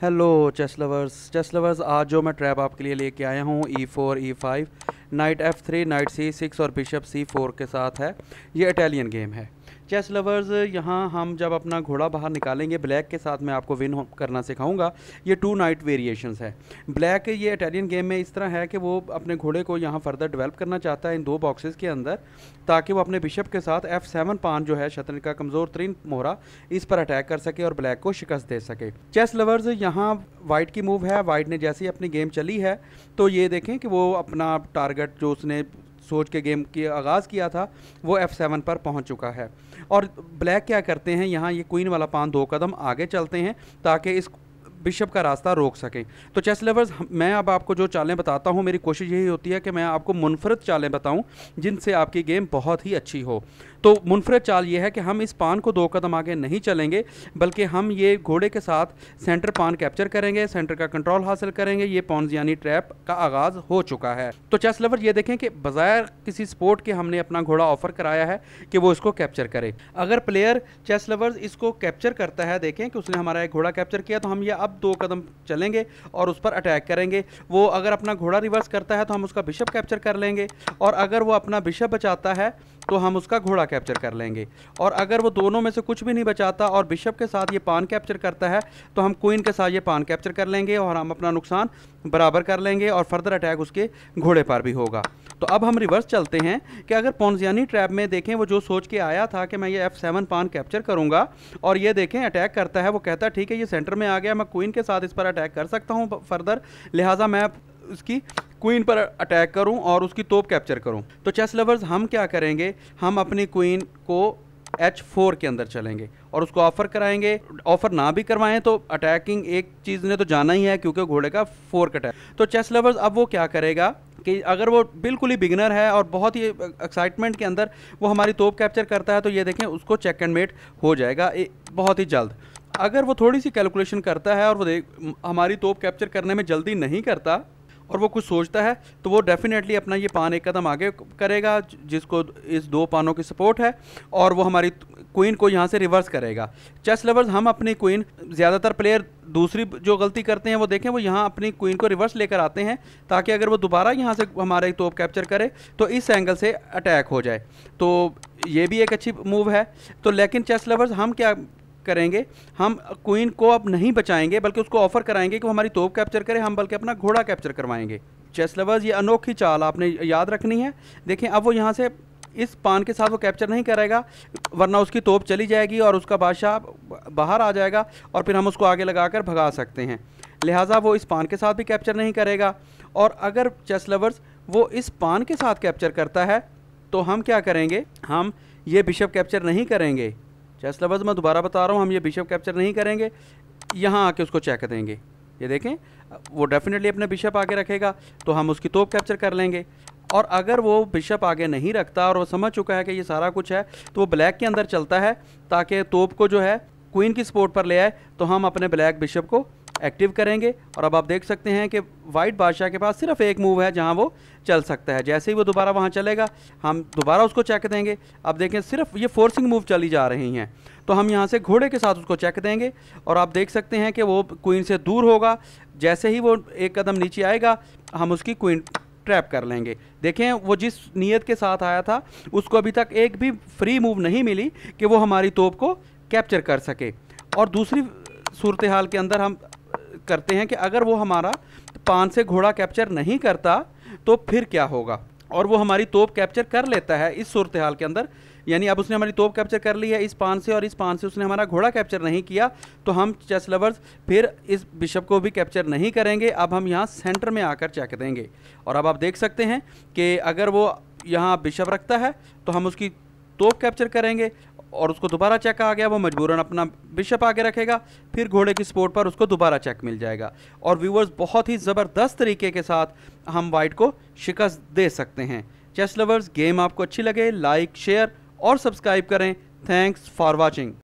hello chess lovers chess lovers आज जो मैं ट्रैप आपके लिए लेके आया हूँ E four E five knight F three knight C six और बिशप सी फोर के साथ है ये इटालियन गेम है चेस लवर्स यहाँ हम जब अपना घोड़ा बाहर निकालेंगे ब्लैक के साथ मैं आपको विन करना सिखाऊंगा ये टू नाइट वेरिएशंस है ब्लैक ये इटालियन गेम में इस तरह है कि वो अपने घोड़े को यहाँ फर्दर डेवलप करना चाहता है इन दो बॉक्सेस के अंदर ताकि वो अपने बिशप के साथ एफ सेवन पान जो है शतरंज का कमज़ोर तरीन मोहरा इस पर अटैक कर सके और ब्लैक को शिकस्त दे सके चेस लवर्स यहाँ वाइट की मूव है वाइट ने जैसे ही अपनी गेम चली है तो ये देखें कि वो अपना टारगेट जो उसने सोच के गेम की आगाज़ किया था वो एफ़ सेवन पर पहुंच चुका है और ब्लैक क्या करते हैं यहाँ ये क्वीन वाला पान दो कदम आगे चलते हैं ताकि इस बिशप का रास्ता रोक सकें तो चेस लेवर्स मैं अब आपको जो चालें बताता हूँ मेरी कोशिश यही होती है कि मैं आपको मुनफरद चालें बताऊँ जिनसे आपकी गेम बहुत ही अच्छी हो तो मुनफरद चाल ये है कि हम इस पान को दो कदम आगे नहीं चलेंगे बल्कि हम ये घोड़े के साथ सेंटर पान कैप्चर करेंगे सेंटर का कंट्रोल हासिल करेंगे ये पॉन्स यानी ट्रैप का आगाज़ हो चुका है तो चेस लवर ये देखें कि बज़ायर किसी स्पोर्ट के हमने अपना घोड़ा ऑफर कराया है कि वो इसको कैप्चर करे अगर प्लेयर चेस लवर इसको कैप्चर करता है देखें कि उसने हमारा एक घोड़ा कैप्चर किया तो हम ये अब दो कदम चलेंगे और उस पर अटैक करेंगे वो अगर अपना घोड़ा रिवर्स करता है तो हम उसका बिशप कैप्चर कर लेंगे और अगर वो अपना बिशप बचाता है तो हम उसका घोड़ा कैप्चर कर लेंगे और अगर वो दोनों में से कुछ भी नहीं बचाता और बिशप के साथ ये पान कैप्चर करता है तो हम क्वीन के साथ ये पान कैप्चर कर लेंगे और हम अपना नुकसान बराबर कर लेंगे और फर्दर अटैक उसके घोड़े पर भी होगा तो अब हम रिवर्स चलते हैं कि अगर पौनजियानी ट्रैप में देखें वो जो सोच के आया था कि मैं ये एफ सेवन पान कैप्चर करूँगा और ये देखें अटैक करता है वो कहता है ठीक है ये सेंटर में आ गया मैं क्वीन के साथ इस पर अटैक कर सकता हूँ फर्दर लिहाजा मैं इसकी क्वीन पर अटैक करूं और उसकी तोप कैप्चर करूं तो चेस लवर्स हम क्या करेंगे हम अपनी क्वीन को एच फोर के अंदर चलेंगे और उसको ऑफर कराएंगे ऑफर ना भी करवाएं तो अटैकिंग एक चीज़ ने तो जाना ही है क्योंकि घोड़े का फोर कट है तो चेस लवर्स अब वो क्या करेगा कि अगर वो बिल्कुल ही बिगनर है और बहुत ही एक्साइटमेंट के अंदर वो हमारी तोप कैप्चर करता है तो ये देखें उसको चेक एंड मेट हो जाएगा बहुत ही जल्द अगर वो थोड़ी सी कैलकुलेशन करता है और वो देख हमारी तोप कैप्चर करने में जल्दी नहीं करता और वो कुछ सोचता है तो वो डेफिनेटली अपना ये पान एक कदम आगे करेगा जिसको इस दो पानों की सपोर्ट है और वो हमारी क्वीन को यहाँ से रिवर्स करेगा चेस लवर्स हम अपनी क्वीन ज़्यादातर प्लेयर दूसरी जो गलती करते हैं वो देखें वो यहाँ अपनी क्वीन को रिवर्स लेकर आते हैं ताकि अगर वो दोबारा यहाँ से हमारे तोप कैप्चर करे तो इस एंगल से अटैक हो जाए तो ये भी एक अच्छी मूव है तो लेकिन चेस लवर्स हम क्या करेंगे हम क्वीन को अब नहीं बचाएंगे बल्कि उसको ऑफर कराएंगे कि वो हमारी तोप कैप्चर करें हम बल्कि अपना घोड़ा कैप्चर करवाएंगे चेस लवर्स ये अनोखी चाल आपने याद रखनी है देखें अब वो यहाँ से इस पान के साथ वो कैप्चर नहीं करेगा वरना उसकी तोप चली जाएगी और उसका बादशाह बाहर आ जाएगा और फिर हम उसको आगे लगा कर भगा सकते हैं लिहाजा वो इस पान के साथ भी कैप्चर नहीं करेगा और अगर चेस लवर्स वो इस पान के साथ कैप्चर करता है तो हम क्या करेंगे हम ये बिशप कैप्चर नहीं करेंगे चेस लवर्स मैं दोबारा बता रहा हूँ हम ये बिशप कैप्चर नहीं करेंगे यहाँ आके उसको चेक देंगे ये देखें वो डेफिनेटली अपने बिशप आगे रखेगा तो हम उसकी तोप कैप्चर कर लेंगे और अगर वो बिशप आगे नहीं रखता और वो समझ चुका है कि ये सारा कुछ है तो वो ब्लैक के अंदर चलता है ताकि तोप को जो है क्वीन की सपोर्ट पर ले आए तो हम अपने ब्लैक बिशप को एक्टिव करेंगे और अब आप देख सकते हैं कि वाइट बादशाह के पास सिर्फ एक मूव है जहां वो चल सकता है जैसे ही वो दोबारा वहां चलेगा हम दोबारा उसको चेक देंगे अब देखें सिर्फ ये फोर्सिंग मूव चली जा रही हैं तो हम यहाँ से घोड़े के साथ उसको चेक देंगे और आप देख सकते हैं कि वो क्वीन से दूर होगा जैसे ही वो एक कदम नीचे आएगा हम उसकी क्वीन ट्रैप कर लेंगे देखें वो जिस नीयत के साथ आया था उसको अभी तक एक भी फ्री मूव नहीं मिली कि वो हमारी तोप को कैप्चर कर सके और दूसरी सूरत हाल के अंदर हम करते हैं कि अगर वो हमारा पान से घोड़ा कैप्चर नहीं करता तो फिर क्या होगा और वो हमारी तोप कैप्चर कर लेता है इस सूरत हाल के अंदर यानी अब उसने हमारी तोप कैप्चर कर ली है इस पान से और इस पान से उसने हमारा घोड़ा कैप्चर नहीं किया तो हम चेस लवर्स फिर इस बिशप को भी कैप्चर नहीं करेंगे अब हम यहाँ सेंटर में आकर चेक देंगे और अब आप देख सकते हैं कि अगर वो यहाँ बिशप रखता है तो हम उसकी तोप कैप्चर करेंगे और उसको दोबारा चेक आ गया वो मजबूरन अपना बिशप आगे रखेगा फिर घोड़े की स्पोर्ट पर उसको दोबारा चेक मिल जाएगा और व्यूवर्स बहुत ही ज़बरदस्त तरीके के साथ हम वाइट को शिकस्त दे सकते हैं चेस लवर्स गेम आपको अच्छी लगे लाइक शेयर और सब्सक्राइब करें थैंक्स फॉर वॉचिंग